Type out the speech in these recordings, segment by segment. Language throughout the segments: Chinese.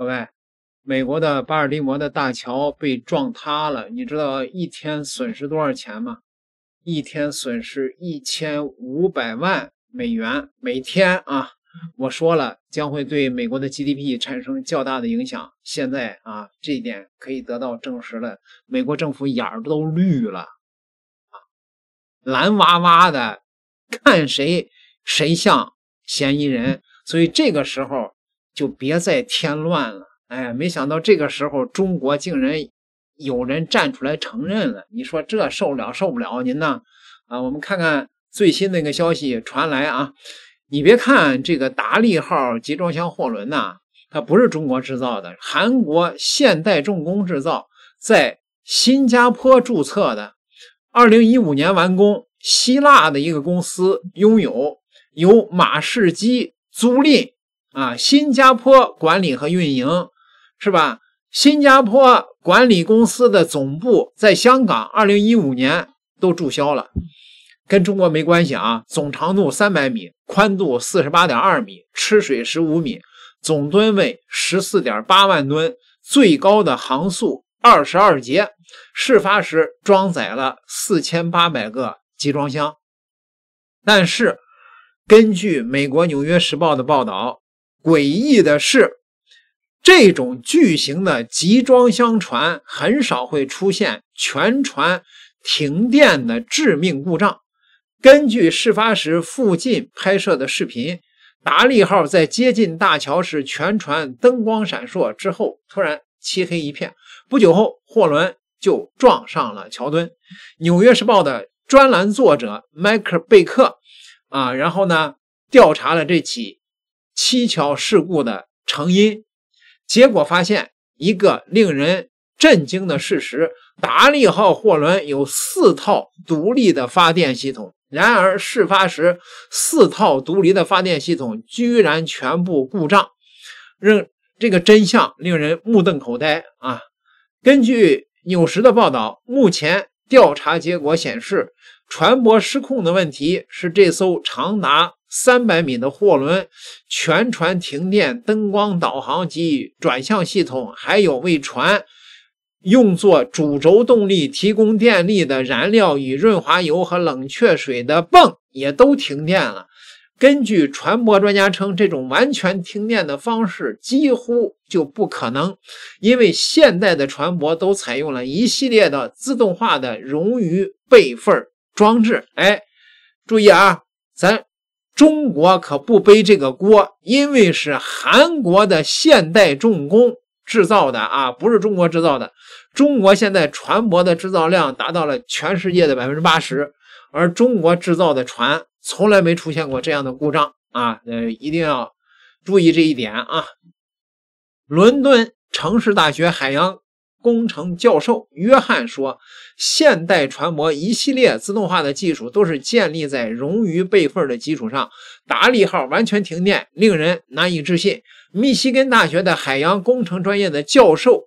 各位，美国的巴尔的摩的大桥被撞塌了，你知道一天损失多少钱吗？一天损失一千五百万美元，每天啊，我说了将会对美国的 GDP 产生较大的影响。现在啊，这一点可以得到证实了，美国政府眼儿都绿了，啊，蓝哇哇的，看谁谁像嫌疑人，所以这个时候。就别再添乱了，哎，没想到这个时候中国竟然有人站出来承认了。你说这受不了受不了您呢？啊，我们看看最新的一个消息传来啊，你别看这个“达利号”集装箱货轮呐，它不是中国制造的，韩国现代重工制造，在新加坡注册的，二零一五年完工。希腊的一个公司拥有由马士基租赁。啊，新加坡管理和运营，是吧？新加坡管理公司的总部在香港，二零一五年都注销了，跟中国没关系啊。总长度三百米，宽度四十八点二米，吃水十五米，总吨位十四点八万吨，最高的航速二十二节。事发时装载了四千八百个集装箱，但是根据美国《纽约时报》的报道。诡异的是，这种巨型的集装箱船很少会出现全船停电的致命故障。根据事发时附近拍摄的视频，达利号在接近大桥时，全船灯光闪烁之后，突然漆黑一片。不久后，货轮就撞上了桥墩。《纽约时报》的专栏作者迈克·贝克啊，然后呢，调查了这起。蹊跷事故的成因，结果发现一个令人震惊的事实：达利号货轮有四套独立的发电系统，然而事发时四套独立的发电系统居然全部故障，让这个真相令人目瞪口呆啊！根据《纽时的报道，目前调查结果显示，船舶失控的问题是这艘长达。三百米的货轮，全船停电，灯光、导航及转向系统，还有为船用作主轴动力提供电力的燃料与润滑油和冷却水的泵也都停电了。根据船舶专家称，这种完全停电的方式几乎就不可能，因为现代的船舶都采用了一系列的自动化的冗余备份装置。哎，注意啊，咱。中国可不背这个锅，因为是韩国的现代重工制造的啊，不是中国制造的。中国现在船舶的制造量达到了全世界的百分之八十，而中国制造的船从来没出现过这样的故障啊。呃，一定要注意这一点啊。伦敦城市大学海洋。工程教授约翰说：“现代船舶一系列自动化的技术都是建立在冗余备份的基础上。达利号完全停电，令人难以置信。”密西根大学的海洋工程专业的教授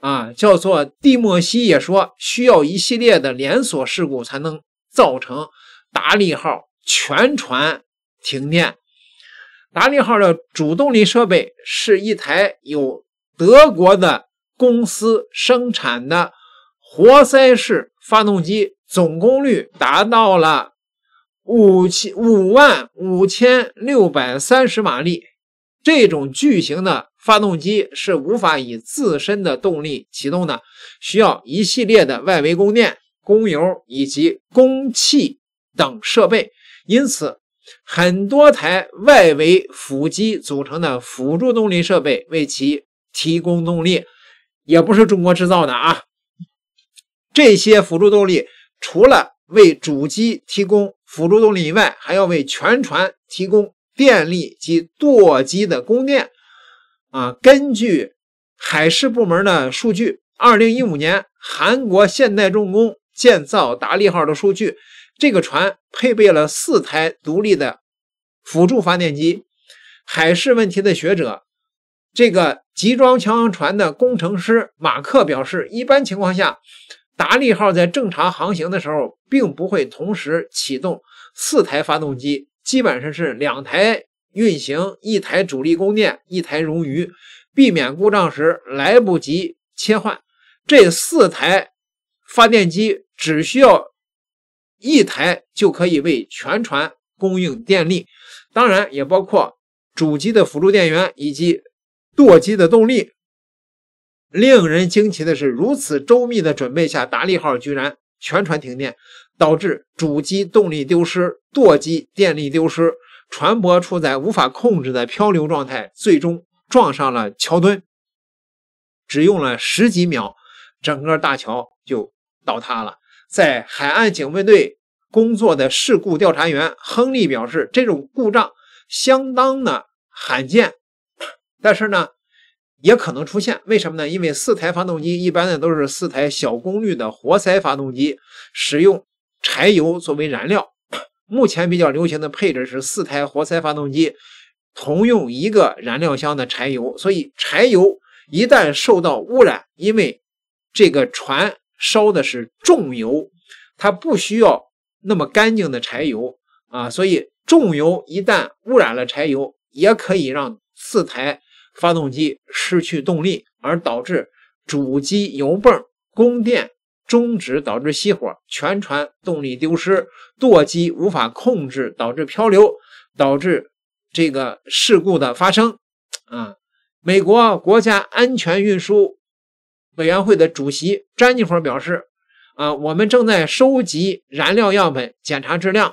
啊，叫做蒂莫西也说：“需要一系列的连锁事故才能造成达利号全船停电。”达利号的主动力设备是一台有德国的。公司生产的活塞式发动机总功率达到了五千五万五千六百三十马力。这种巨型的发动机是无法以自身的动力启动的，需要一系列的外围供电、供油以及供气等设备。因此，很多台外围辅机组成的辅助动力设备为其提供动力。也不是中国制造的啊！这些辅助动力除了为主机提供辅助动力以外，还要为全船提供电力及舵机的供电啊。根据海事部门的数据，二零一五年韩国现代重工建造达利号的数据，这个船配备了四台独立的辅助发电机。海事问题的学者。这个集装箱船的工程师马克表示，一般情况下，达利号在正常航行的时候，并不会同时启动四台发动机，基本上是两台运行，一台主力供电，一台冗余，避免故障时来不及切换。这四台发电机只需要一台就可以为全船供应电力，当然也包括主机的辅助电源以及。舵机的动力。令人惊奇的是，如此周密的准备下，达利号居然全船停电，导致主机动力丢失，舵机电力丢失，船舶处在无法控制的漂流状态，最终撞上了桥墩。只用了十几秒，整个大桥就倒塌了。在海岸警卫队工作的事故调查员亨利表示，这种故障相当的罕见。但是呢，也可能出现，为什么呢？因为四台发动机一般呢都是四台小功率的活塞发动机，使用柴油作为燃料。目前比较流行的配置是四台活塞发动机同用一个燃料箱的柴油，所以柴油一旦受到污染，因为这个船烧的是重油，它不需要那么干净的柴油啊，所以重油一旦污染了柴油，也可以让四台。发动机失去动力，而导致主机油泵供电终止，导致熄火，全船动力丢失，舵机无法控制，导致漂流，导致这个事故的发生。啊，美国国家安全运输委员会的主席詹妮弗表示：啊，我们正在收集燃料样本，检查质量，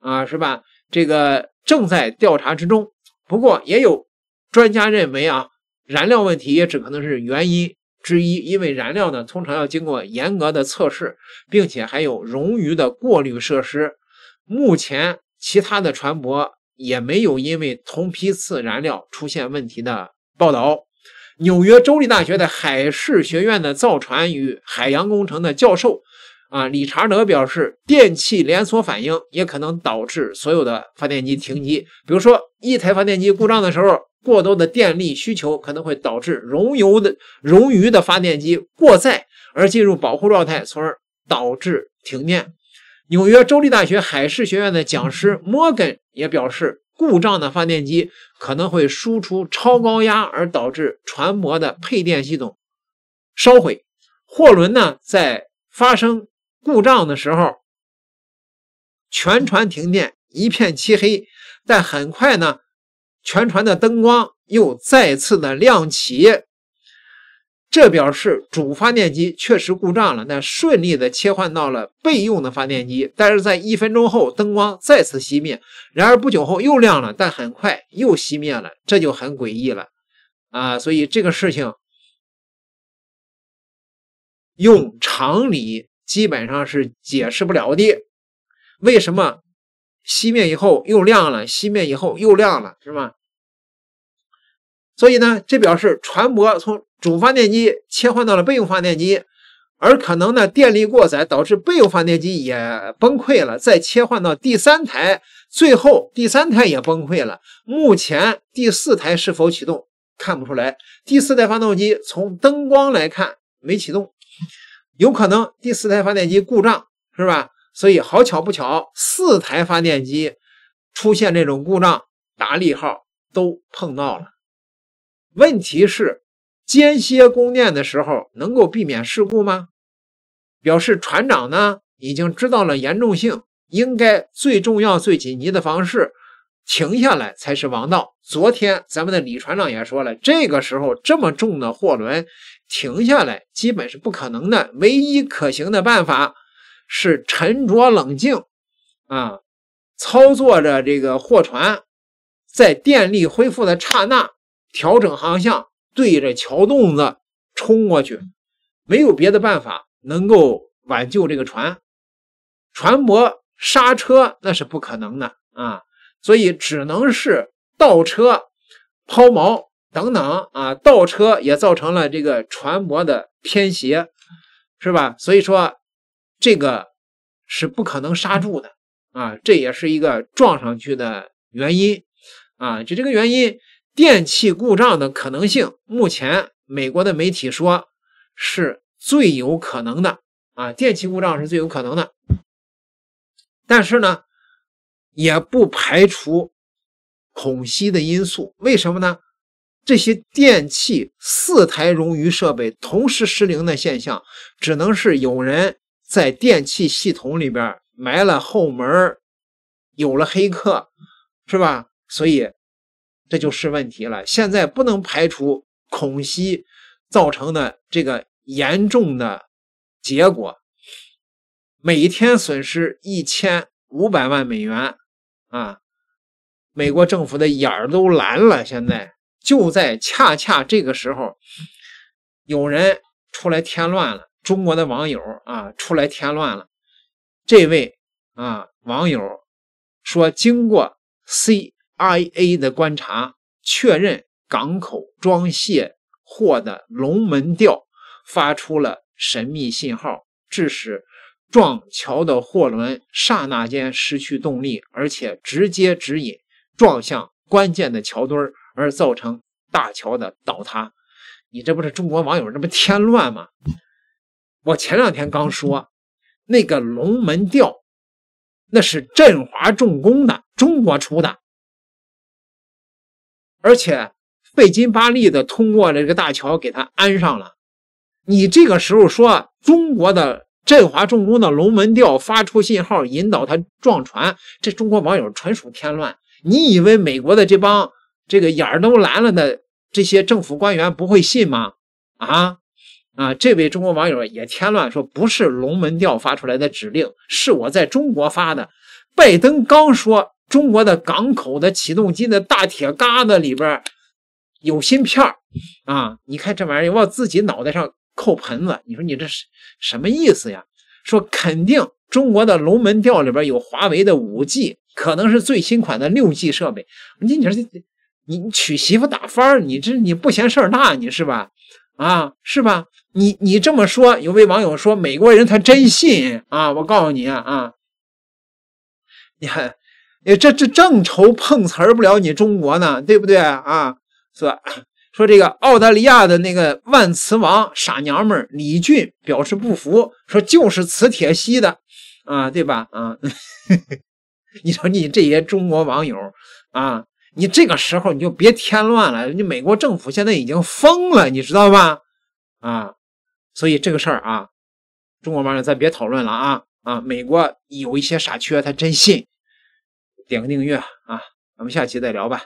啊，是吧？这个正在调查之中。不过也有。专家认为啊，燃料问题也只可能是原因之一，因为燃料呢通常要经过严格的测试，并且还有冗余的过滤设施。目前，其他的船舶也没有因为同批次燃料出现问题的报道。纽约州立大学的海事学院的造船与海洋工程的教授啊，理查德表示，电气连锁反应也可能导致所有的发电机停机，比如说一台发电机故障的时候。过多的电力需求可能会导致熔油的熔余的发电机过载而进入保护状态，从而导致停电。纽约州立大学海事学院的讲师摩根也表示，故障的发电机可能会输出超高压，而导致船舶的配电系统烧毁。货轮呢，在发生故障的时候，全船停电，一片漆黑，但很快呢。全船的灯光又再次的亮起，这表示主发电机确实故障了，但顺利的切换到了备用的发电机。但是在一分钟后，灯光再次熄灭。然而不久后又亮了，但很快又熄灭了，这就很诡异了啊！所以这个事情用常理基本上是解释不了的。为什么？熄灭以后又亮了，熄灭以后又亮了，是吗？所以呢，这表示船舶从主发电机切换到了备用发电机，而可能呢电力过载导致备用发电机也崩溃了，再切换到第三台，最后第三台也崩溃了。目前第四台是否启动看不出来，第四台发动机从灯光来看没启动，有可能第四台发电机故障，是吧？所以好巧不巧，四台发电机出现这种故障，达利号都碰到了。问题是，间歇供电的时候能够避免事故吗？表示船长呢已经知道了严重性，应该最重要、最紧急的方式停下来才是王道。昨天咱们的李船长也说了，这个时候这么重的货轮停下来基本是不可能的，唯一可行的办法。是沉着冷静，啊，操作着这个货船，在电力恢复的刹那调整航向，对着桥洞子冲过去，没有别的办法能够挽救这个船。船舶刹车那是不可能的啊，所以只能是倒车、抛锚等等啊。倒车也造成了这个船舶的偏斜，是吧？所以说。这个是不可能刹住的啊！这也是一个撞上去的原因啊！就这个原因，电器故障的可能性，目前美国的媒体说是最有可能的啊！电器故障是最有可能的，但是呢，也不排除恐袭的因素。为什么呢？这些电器四台冗余设备同时失灵的现象，只能是有人。在电气系统里边埋了后门，有了黑客，是吧？所以这就是问题了。现在不能排除恐袭造成的这个严重的结果，每天损失一千五百万美元啊！美国政府的眼儿都蓝了。现在就在恰恰这个时候，有人出来添乱了。中国的网友啊，出来添乱了。这位啊网友说，经过 CIA 的观察确认，港口装卸货的龙门吊发出了神秘信号，致使撞桥的货轮刹那间失去动力，而且直接指引撞向关键的桥墩而造成大桥的倒塌。你这不是中国网友，这不添乱吗？我前两天刚说，那个龙门吊，那是振华重工的，中国出的，而且费劲巴力的通过了这个大桥，给它安上了。你这个时候说中国的振华重工的龙门吊发出信号引导它撞船，这中国网友纯属添乱。你以为美国的这帮这个眼儿都蓝了的这些政府官员不会信吗？啊？啊！这位中国网友也添乱，说不是龙门吊发出来的指令，是我在中国发的。拜登刚说中国的港口的启动机的大铁疙瘩里边有芯片啊！你看这玩意儿往自己脑袋上扣盆子，你说你这是什么意思呀？说肯定中国的龙门吊里边有华为的五 G，可能是最新款的六 G 设备。你你说你娶媳妇打翻儿，你这你不嫌事儿大你是吧？啊，是吧？你你这么说，有位网友说美国人他真信啊！我告诉你啊，你看，这这正愁碰瓷儿不了你中国呢，对不对啊？是吧？说这个澳大利亚的那个万磁王傻娘们李俊表示不服，说就是磁铁吸的啊，对吧？啊，你说你这些中国网友啊。你这个时候你就别添乱了，人家美国政府现在已经疯了，你知道吧？啊，所以这个事儿啊，中国网友咱别讨论了啊啊！美国有一些傻缺，他真信，点个订阅啊，咱们下期再聊吧。